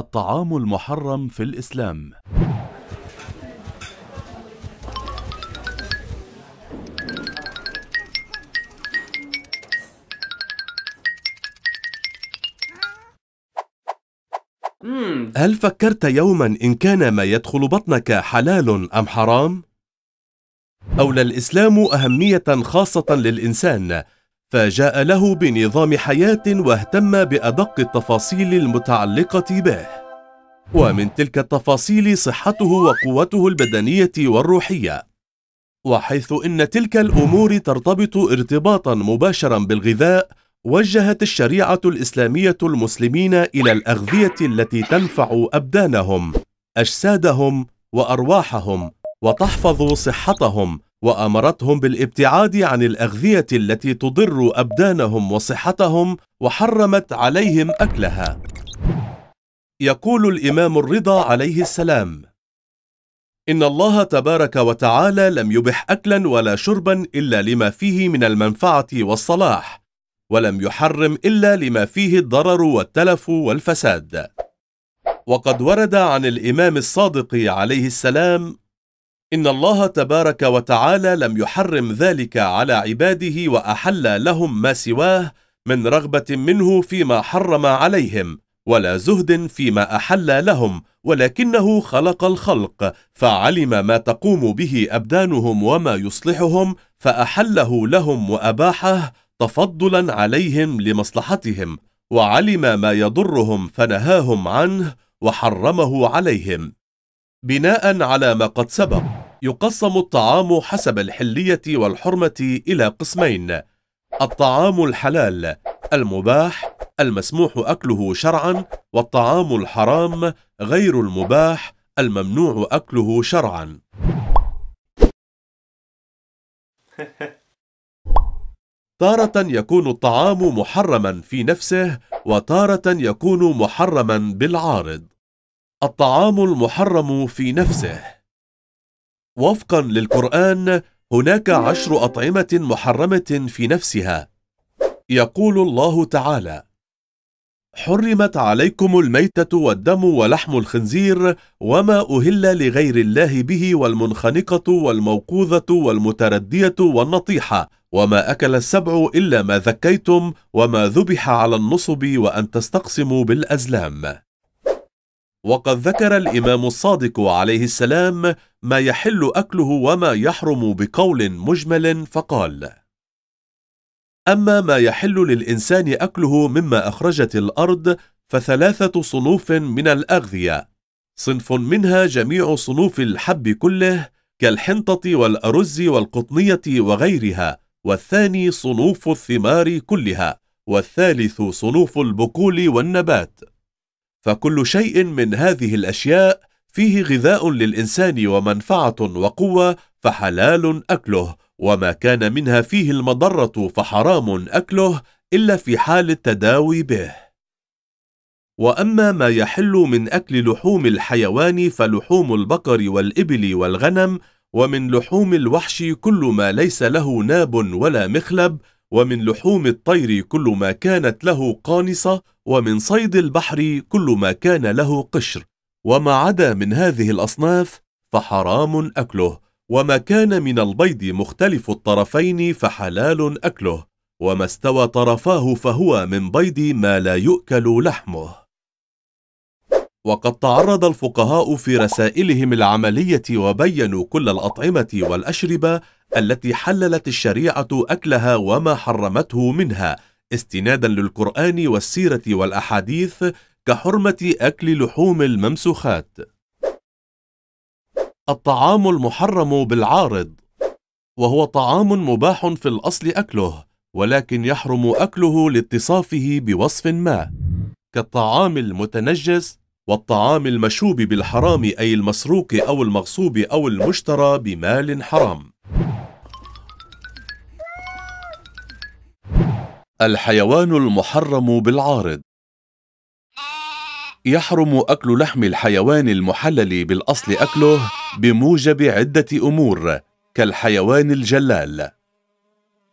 الطعام المحرم في الإسلام هل فكرت يوما إن كان ما يدخل بطنك حلال أم حرام؟ أولى الإسلام أهمية خاصة للإنسان فجاء له بنظام حياة واهتم بأدق التفاصيل المتعلقة به ومن تلك التفاصيل صحته وقوته البدنية والروحية وحيث إن تلك الأمور ترتبط ارتباطا مباشرا بالغذاء وجهت الشريعة الإسلامية المسلمين إلى الأغذية التي تنفع أبدانهم أجسادهم وأرواحهم وتحفظ صحتهم وأمرتهم بالابتعاد عن الأغذية التي تضر أبدانهم وصحتهم وحرمت عليهم أكلها يقول الإمام الرضا عليه السلام إن الله تبارك وتعالى لم يبح أكلا ولا شربا إلا لما فيه من المنفعة والصلاح ولم يحرم إلا لما فيه الضرر والتلف والفساد وقد ورد عن الإمام الصادق عليه السلام إن الله تبارك وتعالى لم يحرم ذلك على عباده وأحل لهم ما سواه من رغبة منه فيما حرم عليهم ولا زهد فيما أحل لهم ولكنه خلق الخلق فعلم ما تقوم به أبدانهم وما يصلحهم فأحله لهم وأباحه تفضلا عليهم لمصلحتهم وعلم ما يضرهم فنهاهم عنه وحرمه عليهم بناء على ما قد سبق يقسم الطعام حسب الحلية والحرمة إلى قسمين الطعام الحلال المباح المسموح أكله شرعا والطعام الحرام غير المباح الممنوع أكله شرعا تارة يكون الطعام محرما في نفسه وتارة يكون محرما بالعارض الطعام المحرم في نفسه وفقا للقرآن هناك عشر أطعمة محرمة في نفسها يقول الله تعالى حرمت عليكم الميتة والدم ولحم الخنزير وما أهل لغير الله به والمنخنقة والموقوذة والمتردية والنطيحة وما أكل السبع إلا ما ذكيتم وما ذبح على النصب وأن تستقسموا بالأزلام وقد ذكر الإمام الصادق عليه السلام ما يحل أكله وما يحرم بقول مجمل فقال أما ما يحل للإنسان أكله مما أخرجت الأرض فثلاثة صنوف من الأغذية صنف منها جميع صنوف الحب كله كالحنطة والأرز والقطنية وغيرها والثاني صنوف الثمار كلها والثالث صنوف البقول والنبات فكل شيء من هذه الأشياء فيه غذاء للإنسان ومنفعة وقوة فحلال أكله وما كان منها فيه المضرة فحرام أكله إلا في حال التداوي به وأما ما يحل من أكل لحوم الحيوان فلحوم البقر والإبل والغنم ومن لحوم الوحش كل ما ليس له ناب ولا مخلب ومن لحوم الطير كل ما كانت له قانصة ومن صيد البحر كل ما كان له قشر وما عدا من هذه الأصناف فحرام أكله وما كان من البيض مختلف الطرفين فحلال أكله وما استوى طرفاه فهو من بيض ما لا يؤكل لحمه وقد تعرض الفقهاء في رسائلهم العملية وبينوا كل الأطعمة والأشربة التي حللت الشريعة أكلها وما حرمته منها استنادا للقرآن والسيرة والأحاديث كحرمة أكل لحوم الممسوخات الطعام المحرم بالعارض وهو طعام مباح في الأصل أكله ولكن يحرم أكله لاتصافه بوصف ما كالطعام المتنجس والطعام المشوب بالحرام أي المسروق أو المغصوب أو المشترى بمال حرام الحيوان المحرم بالعارض يحرم أكل لحم الحيوان المحلل بالأصل أكله بموجب عدة أمور كالحيوان الجلال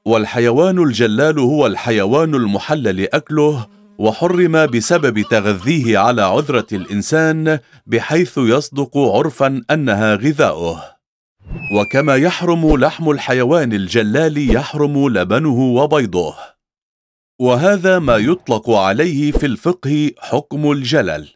والحيوان الجلال هو الحيوان المحلل أكله وحرم بسبب تغذيه على عذرة الإنسان بحيث يصدق عرفاً أنها غذاؤه وكما يحرم لحم الحيوان الجلال يحرم لبنه وبيضه وهذا ما يطلق عليه في الفقه حكم الجلل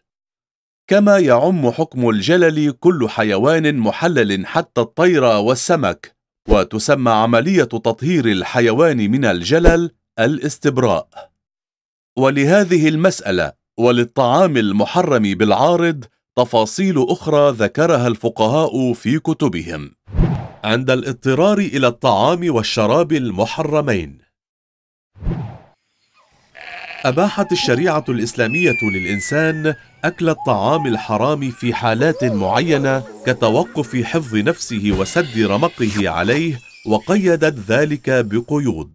كما يعم حكم الجلل كل حيوان محلل حتى الطير والسمك وتسمى عملية تطهير الحيوان من الجلل الاستبراء ولهذه المسألة وللطعام المحرم بالعارض تفاصيل أخرى ذكرها الفقهاء في كتبهم عند الاضطرار إلى الطعام والشراب المحرمين أباحت الشريعة الإسلامية للإنسان أكل الطعام الحرام في حالات معينة كتوقف حفظ نفسه وسد رمقه عليه وقيدت ذلك بقيود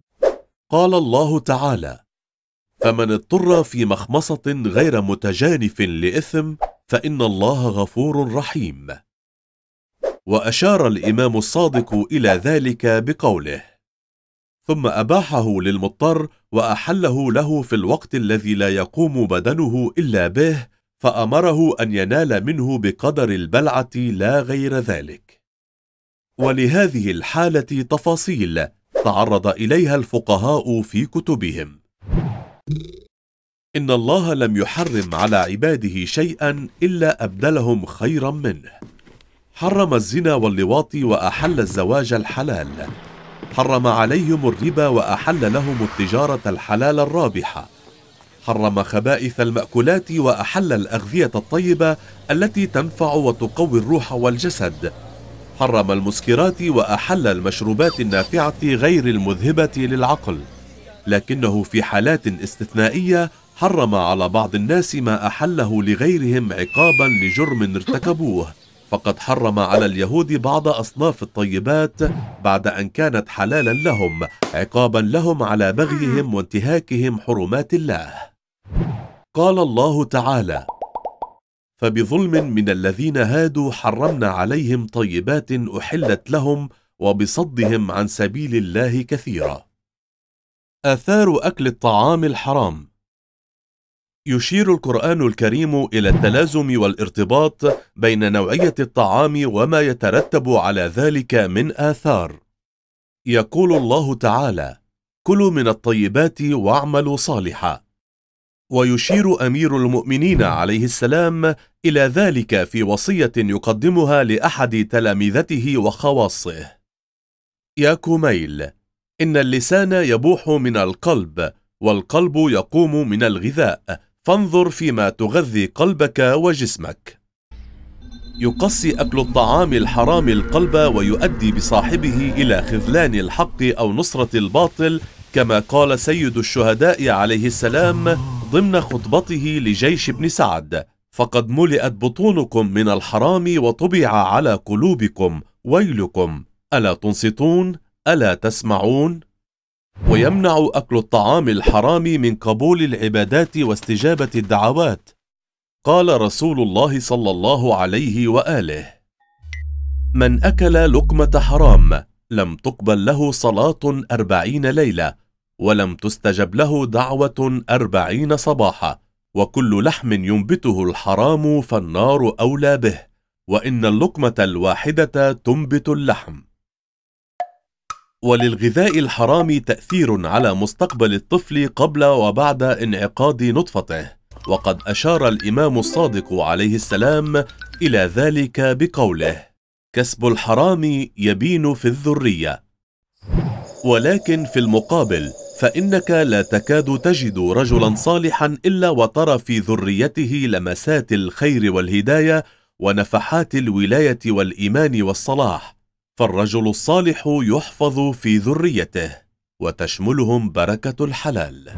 قال الله تعالى فمن اضطر في مخمصة غير متجانف لإثم فإن الله غفور رحيم وأشار الإمام الصادق إلى ذلك بقوله ثم أباحه للمضطر وأحله له في الوقت الذي لا يقوم بدنه إلا به فأمره أن ينال منه بقدر البلعة لا غير ذلك ولهذه الحالة تفاصيل تعرض إليها الفقهاء في كتبهم إن الله لم يحرم على عباده شيئا إلا أبدلهم خيرا منه حرم الزنا واللواط وأحل الزواج الحلال حرم عليهم الربا وأحل لهم التجارة الحلال الرابحة حرم خبائث المأكولات وأحل الأغذية الطيبة التي تنفع وتقوي الروح والجسد حرم المسكرات وأحل المشروبات النافعة غير المذهبة للعقل لكنه في حالات استثنائية حرم على بعض الناس ما أحله لغيرهم عقابا لجرم ارتكبوه فقد حرم على اليهود بعض أصناف الطيبات بعد أن كانت حلالا لهم عقابا لهم على بغيهم وانتهاكهم حرمات الله قال الله تعالى فبظلم من الذين هادوا حرمنا عليهم طيبات أحلت لهم وبصدهم عن سبيل الله كثيرا آثار أكل الطعام الحرام يشير القرآن الكريم إلى التلازم والارتباط بين نوعية الطعام وما يترتب على ذلك من آثار. يقول الله تعالى: كلوا من الطيبات واعملوا صالحا. ويشير أمير المؤمنين عليه السلام إلى ذلك في وصية يقدمها لأحد تلامذته وخواصه. يا كميل، إن اللسان يبوح من القلب، والقلب يقوم من الغذاء فانظر فيما تغذي قلبك وجسمك يقصي أكل الطعام الحرام القلب ويؤدي بصاحبه إلى خذلان الحق أو نصرة الباطل كما قال سيد الشهداء عليه السلام ضمن خطبته لجيش ابن سعد فقد ملئت بطونكم من الحرام وطبع على قلوبكم ويلكم ألا تنصتون ألا تسمعون ويمنع أكل الطعام الحرام من قبول العبادات واستجابة الدعوات قال رسول الله صلى الله عليه وآله من أكل لقمة حرام لم تقبل له صلاة أربعين ليلة ولم تستجب له دعوة أربعين صباحا وكل لحم ينبته الحرام فالنار أولى به وإن اللقمة الواحدة تنبت اللحم وللغذاء الحرام تأثير على مستقبل الطفل قبل وبعد انعقاد نطفته وقد أشار الإمام الصادق عليه السلام إلى ذلك بقوله كسب الحرام يبين في الذرية ولكن في المقابل فإنك لا تكاد تجد رجلا صالحا إلا وترى في ذريته لمسات الخير والهداية ونفحات الولاية والإيمان والصلاح فالرجل الصالح يحفظ في ذريته وتشملهم بركة الحلال